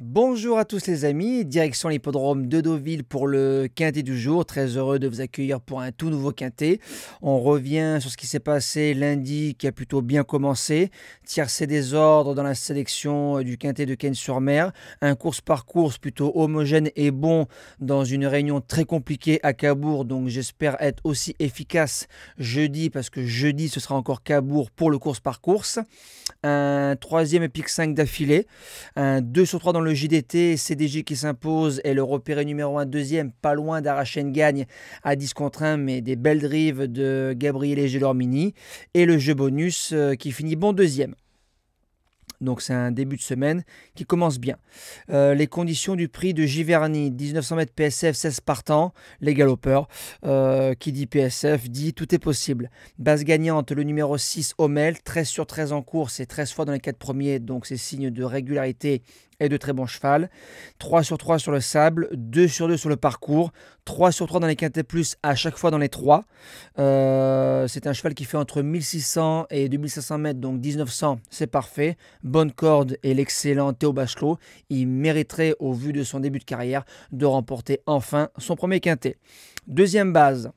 Bonjour à tous les amis, direction l'hippodrome de Deauville pour le quintet du jour. Très heureux de vous accueillir pour un tout nouveau quintet. On revient sur ce qui s'est passé lundi qui a plutôt bien commencé. Tiercé des ordres dans la sélection euh, du quintet de caen sur mer Un course par course plutôt homogène et bon dans une réunion très compliquée à Cabourg. Donc j'espère être aussi efficace jeudi parce que jeudi ce sera encore Cabourg pour le course par course. Un troisième pic 5 d'affilée. Un 2 sur 3 dans le le JDT, CDG qui s'impose et le repéré numéro 1 deuxième, pas loin d'Arachen Gagne à 10 contre 1, mais des belles drives de Gabriel et Gelormini. Et le jeu bonus euh, qui finit bon deuxième donc c'est un début de semaine qui commence bien. Euh, les conditions du prix de Giverny, 1900 mètres PSF, 16 partants, les galopeurs. Euh, qui dit PSF dit tout est possible. Base gagnante, le numéro 6, Homel, 13 sur 13 en course et 13 fois dans les 4 premiers, donc c'est signe de régularité et de très bon cheval. 3 sur 3 sur le sable, 2 sur 2 sur le parcours, 3 sur 3 dans les quintets plus à chaque fois dans les 3. Euh, c'est un cheval qui fait entre 1600 et 2500 mètres, donc 1900, c'est parfait. Bonne corde et l'excellent Théo Bachelot. Il mériterait, au vu de son début de carrière, de remporter enfin son premier quintet. Deuxième base,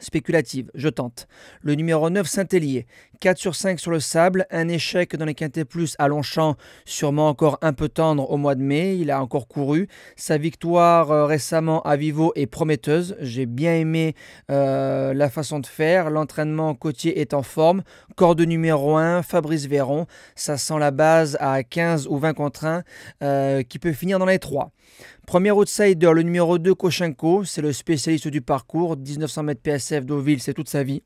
Spéculative, je tente. Le numéro 9, Saint-Hélier. 4 sur 5 sur le sable, un échec dans les quintés plus à Longchamp, sûrement encore un peu tendre au mois de mai, il a encore couru. Sa victoire euh, récemment à Vivo est prometteuse, j'ai bien aimé euh, la façon de faire, l'entraînement côtier est en forme. corps de numéro 1, Fabrice Véron, ça sent la base à 15 ou 20 contre 1, euh, qui peut finir dans les 3. Premier outsider, le numéro 2, Kochenko, c'est le spécialiste du parcours, 1900 mètres PS SF Deauville, c'est toute sa vie.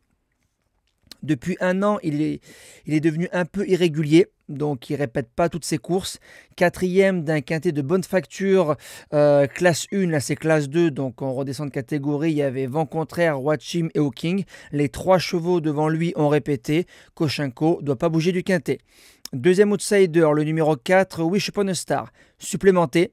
Depuis un an, il est, il est devenu un peu irrégulier, donc il répète pas toutes ses courses. Quatrième d'un quintet de bonne facture, euh, classe 1, là c'est classe 2, donc on redescend de catégorie, il y avait Vent Contraire, Watchim et Hawking. Les trois chevaux devant lui ont répété, Koshenko doit pas bouger du quintet. Deuxième outsider, le numéro 4, Wish Upon a Star, supplémenté,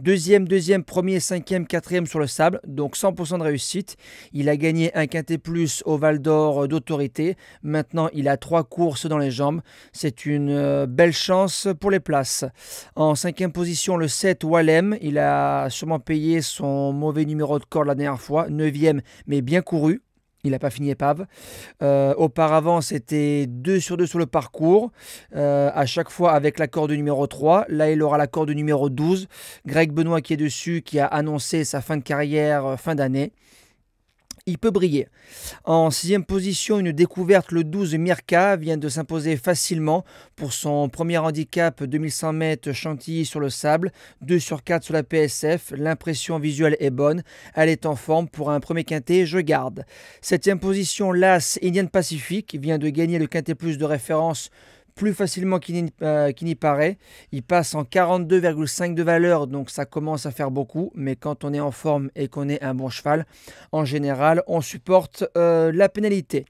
Deuxième, deuxième, premier, cinquième, quatrième sur le sable, donc 100% de réussite. Il a gagné un quintet plus au Val d'Or d'autorité. Maintenant, il a trois courses dans les jambes. C'est une euh, belle chance pour les places. En cinquième position, le 7 Wallem. Il a sûrement payé son mauvais numéro de corde la dernière fois. Neuvième, mais bien couru. Il n'a pas fini épave. Euh, auparavant, c'était 2 sur 2 sur le parcours, euh, à chaque fois avec l'accord du numéro 3. Là, il aura l'accord du numéro 12. Greg Benoît qui est dessus, qui a annoncé sa fin de carrière, euh, fin d'année il peut briller. En sixième position, une découverte, le 12 Mirka vient de s'imposer facilement pour son premier handicap 2100 mètres chantilly sur le sable, 2 sur 4 sur la PSF, l'impression visuelle est bonne, elle est en forme pour un premier quintet, je garde. Septième position, l'As Indian Pacific vient de gagner le quintet plus de référence plus facilement euh, qu'il n'y paraît. Il passe en 42,5 de valeur, donc ça commence à faire beaucoup. Mais quand on est en forme et qu'on est un bon cheval, en général, on supporte euh, la pénalité.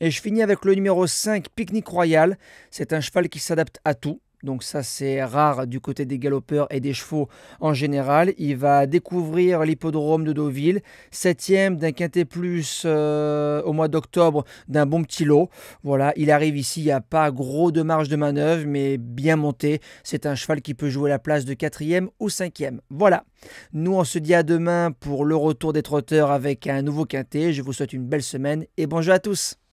Et je finis avec le numéro 5, Picnic Royal. C'est un cheval qui s'adapte à tout donc ça c'est rare du côté des galopeurs et des chevaux en général. Il va découvrir l'hippodrome de Deauville, septième d'un quintet plus euh, au mois d'octobre d'un bon petit lot. Voilà, il arrive ici, il n'y a pas gros de marge de manœuvre, mais bien monté. C'est un cheval qui peut jouer la place de quatrième ou cinquième. Voilà. Nous on se dit à demain pour le retour des trotteurs avec un nouveau quintet. Je vous souhaite une belle semaine et bonjour à tous.